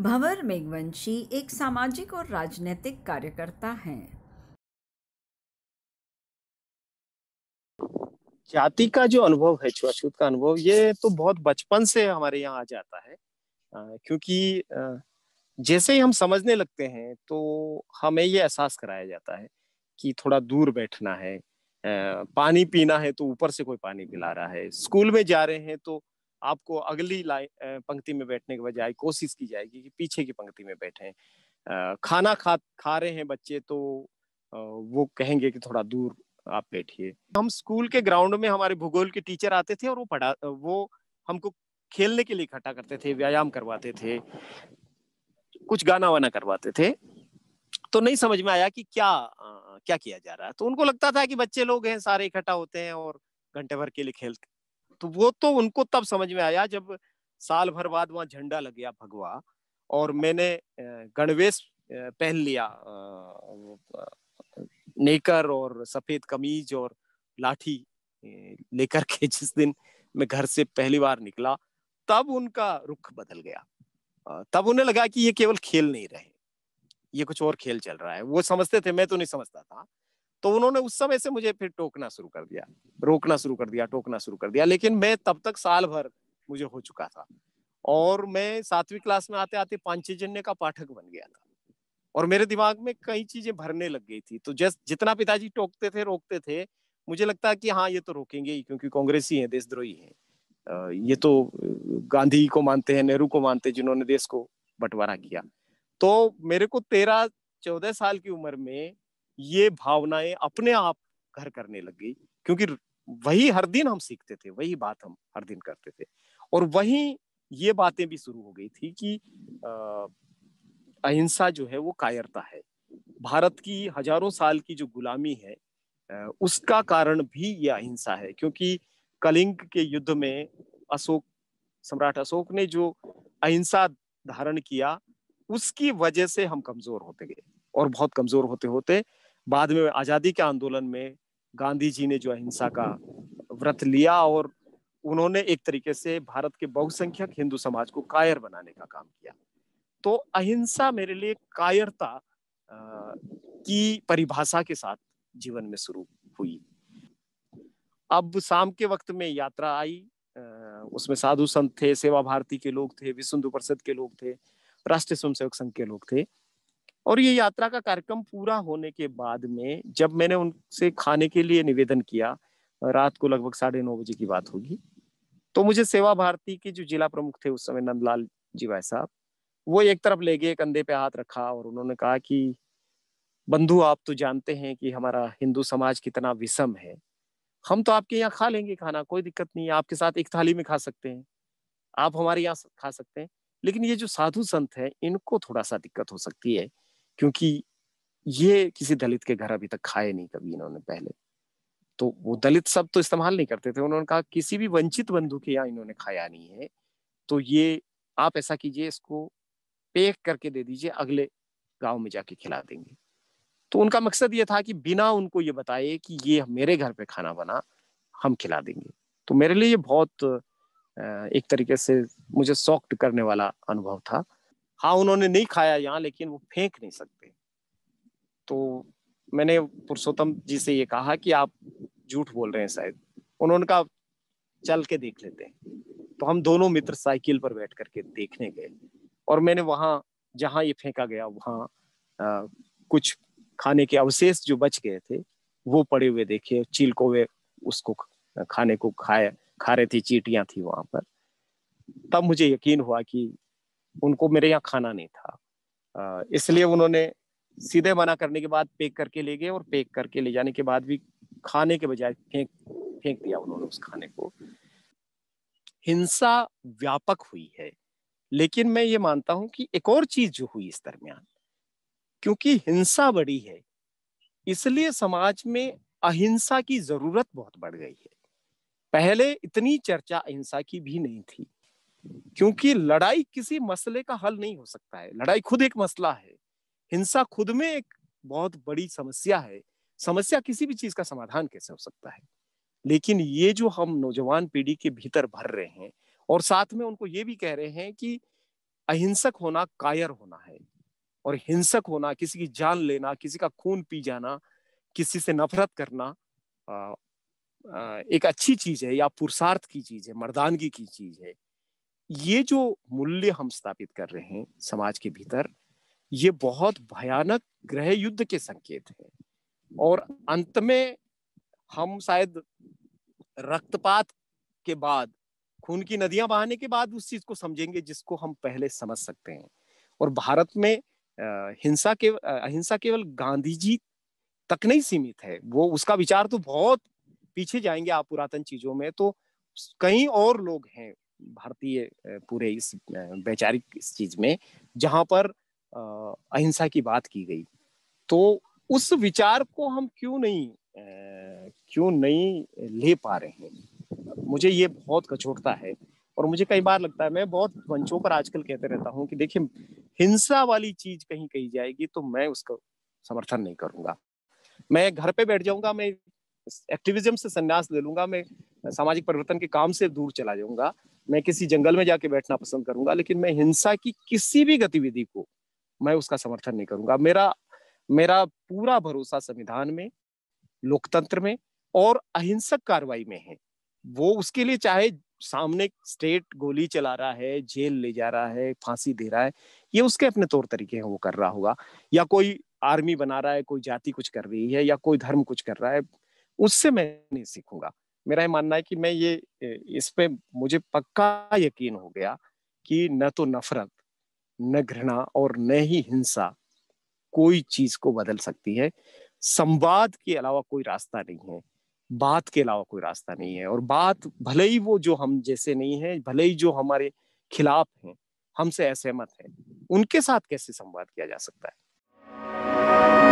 भंवर मेघवंशी एक सामाजिक और राजनीतिक कार्यकर्ता हैं जाति का जो अनुभव है छुआछूत का अनुभव ये तो बहुत बचपन से हमारे यहाँ आ जाता है आ, क्योंकि आ, जैसे ही हम समझने लगते हैं तो हमें ये एहसास कराया जाता है कि थोड़ा दूर बैठना है आ, पानी पीना है तो ऊपर से कोई पानी पिला रहा है स्कूल में जा रहे हैं तो आपको अगली लाइन पंक्ति में बैठने के बजाय हम्म। कोशिश की जाएगी कि पीछे की पंक्ति में बैठे खाना खा खा रहे हैं बच्चे तो वो कहेंगे कि थोड़ा दूर आप बैठिए हम स्कूल के ग्राउंड में हमारे भूगोल के टीचर आते थे और वो पढ़ा वो हमको खेलने के लिए इकट्ठा करते थे व्यायाम करवाते थे कुछ गाना वाना करवाते थे तो नहीं समझ में आया कि क्या आ, क्या किया जा रहा है तो उनको लगता था कि बच्चे लोग हैं सारे इकट्ठा होते हैं और घंटे भर के लिए खेल तो वो तो उनको तब समझ में आया जब साल भर बाद वहां झंडा लग गया भगवा और मैंने गणवेश पहन लिया नेकर और सफेद कमीज और लाठी लेकर के जिस दिन मैं घर से पहली बार निकला तब उनका रुख बदल गया तब उन्हें लगा कि ये केवल खेल नहीं रहे ये कुछ और खेल चल रहा है वो समझते थे मैं तो नहीं समझता था तो उन्होंने उस समय से मुझे फिर टोकना शुरू कर दिया रोकना शुरू कर दिया टोकना शुरू कर दिया लेकिन मैं तब तक साल भर मुझे हो चुका था और मैं सातवीं क्लास में आते आते पांचजन्य का पाठक बन गया था और मेरे दिमाग में कई चीजें भरने लग गई थी तो जस्ट जितना पिताजी टोकते थे रोकते थे मुझे लगता है कि हाँ ये तो रोकेंगे ही क्योंकि कांग्रेस ही है देशद्रोही है ये तो गांधी को मानते हैं नेहरू को मानते हैं जिन्होंने देश को बंटवारा किया तो मेरे को तेरह चौदह साल की उम्र में ये भावनाएं अपने आप घर करने लग गई क्योंकि वही हर दिन हम सीखते थे वही बात हम हर दिन करते थे और वही ये बातें भी शुरू हो गई थी कि अहिंसा जो है वो कायरता है भारत की हजारों साल की जो गुलामी है उसका कारण भी ये अहिंसा है क्योंकि कलिंग के युद्ध में अशोक सम्राट अशोक ने जो अहिंसा धारण किया उसकी वजह से हम कमजोर होते गए और बहुत कमजोर होते होते बाद में आजादी के आंदोलन में गांधी जी ने जो अहिंसा का व्रत लिया और उन्होंने एक तरीके से भारत के बहुसंख्यक हिंदू समाज को कायर बनाने का काम किया तो अहिंसा मेरे लिए कायरता की परिभाषा के साथ जीवन में शुरू हुई अब शाम के वक्त में यात्रा आई उसमें साधु संत थे सेवा भारती के लोग थे विश्व हिंदू परिषद के लोग थे राष्ट्रीय स्वयंसेवक संघ के लोग थे और ये यात्रा का कार्यक्रम पूरा होने के बाद में जब मैंने उनसे खाने के लिए निवेदन किया रात को लगभग साढ़े नौ बजे की बात होगी तो मुझे सेवा भारती के जो जिला प्रमुख थे उस समय नंदलाल जी भाई साहब वो एक तरफ ले गए कंधे पे हाथ रखा और उन्होंने कहा कि बंधु आप तो जानते हैं कि हमारा हिंदू समाज कितना विषम है हम तो आपके यहाँ खा लेंगे खाना कोई दिक्कत नहीं है आपके साथ एक थाली में खा सकते हैं आप हमारे यहाँ खा सकते हैं लेकिन ये जो साधु संत हैं इनको थोड़ा सा दिक्कत हो सकती है क्योंकि ये किसी दलित के घर अभी तक खाए नहीं कभी इन्होंने पहले तो वो दलित सब तो इस्तेमाल नहीं करते थे उन्होंने कहा किसी भी वंचित बंधु के यहाँ इन्होंने खाया नहीं है तो ये आप ऐसा कीजिए इसको पैक करके दे दीजिए अगले गांव में जाके खिला देंगे तो उनका मकसद ये था कि बिना उनको ये बताए कि ये मेरे घर पे खाना बना हम खिला देंगे तो मेरे लिए ये बहुत एक तरीके से मुझे सॉफ्ट करने वाला अनुभव था हाँ उन्होंने नहीं खाया यहाँ लेकिन वो फेंक नहीं सकते तो मैंने पुरुषोत्तम जी से ये कहा कि आप झूठ बोल रहे हैं शायद उन्होंने कहा चल के देख लेते हैं तो हम दोनों मित्र साइकिल पर बैठ करके देखने गए और मैंने वहाँ जहाँ ये फेंका गया वहाँ कुछ खाने के अवशेष जो बच गए थे वो पड़े हुए देखे चील को वे उसको खाने को खाए खा रहे थी चीटियां थी वहां पर तब मुझे यकीन हुआ कि उनको मेरे यहाँ खाना नहीं था इसलिए उन्होंने सीधे मना करने के बाद पैक करके ले गए और पैक करके ले जाने के बाद भी खाने के बजाय फेंक फेंक दिया उन्होंने उस खाने को हिंसा व्यापक हुई है लेकिन मैं ये मानता हूं कि एक और चीज जो हुई इस दरमियान क्योंकि हिंसा बड़ी है इसलिए समाज में अहिंसा की जरूरत बहुत बढ़ गई है पहले इतनी चर्चा अहिंसा की भी नहीं थी क्योंकि लड़ाई किसी मसले का हल नहीं हो सकता है लड़ाई खुद एक मसला है हिंसा खुद में एक बहुत बड़ी समस्या है समस्या किसी भी चीज का समाधान कैसे हो सकता है लेकिन ये जो हम नौजवान पीढ़ी के भीतर भर रहे हैं और साथ में उनको ये भी कह रहे हैं कि अहिंसक होना कायर होना है और हिंसक होना किसी की जान लेना किसी का खून पी जाना किसी से नफरत करना आ, आ, एक अच्छी चीज है या पुरुषार्थ की चीज है मर्दानगी की चीज है ये जो मूल्य हम स्थापित कर रहे हैं समाज के भीतर ये बहुत भयानक ग्रह युद्ध के संकेत है और अंत में हम शायद रक्तपात के बाद खून की नदियां बहाने के बाद उस चीज को समझेंगे जिसको हम पहले समझ सकते हैं और भारत में हिंसा के अहिंसा केवल गांधी जी तक नहीं सीमित है वो उसका विचार तो बहुत पीछे जाएंगे आप पुरातन चीजों में तो कई और लोग हैं भारतीय पूरे इस वैचारिक इस चीज में जहाँ पर अहिंसा की बात की गई तो उस विचार को हम क्यों नहीं क्यों नहीं ले पा रहे हैं मुझे ये बहुत कचोटता है और मुझे कई बार लगता है मैं बहुत मंचों पर आजकल कहते रहता हूँ कि देखिए हिंसा वाली चीज कहीं कही जाएगी तो मैं उसका समर्थन नहीं करूंगा मैं घर पे बैठ जाऊंगा मैं एक्टिविज्म से संन्यास ले लूंगा मैं सामाजिक परिवर्तन के काम से दूर चला जाऊंगा मैं किसी जंगल में जाके बैठना पसंद करूंगा लेकिन मैं हिंसा की किसी भी गतिविधि को मैं उसका समर्थन नहीं करूंगा मेरा मेरा पूरा भरोसा संविधान में लोकतंत्र में और अहिंसक कार्रवाई में है वो उसके लिए चाहे सामने स्टेट गोली चला रहा है जेल ले जा रहा है फांसी दे रहा है ये उसके अपने तौर तरीके हैं वो कर रहा होगा या कोई आर्मी बना रहा है कोई जाति कुछ कर रही है या कोई धर्म कुछ कर रहा है उससे मैं नहीं सीखूंगा मेरा ये मानना है कि मैं ये इस पे मुझे पक्का यकीन हो गया कि न तो नफरत न घृणा और न ही हिंसा कोई चीज को बदल सकती है संवाद के अलावा कोई रास्ता नहीं है बात के अलावा कोई रास्ता नहीं है और बात भले ही वो जो हम जैसे नहीं है भले ही जो हमारे खिलाफ है हमसे असहमत है उनके साथ कैसे संवाद किया जा सकता है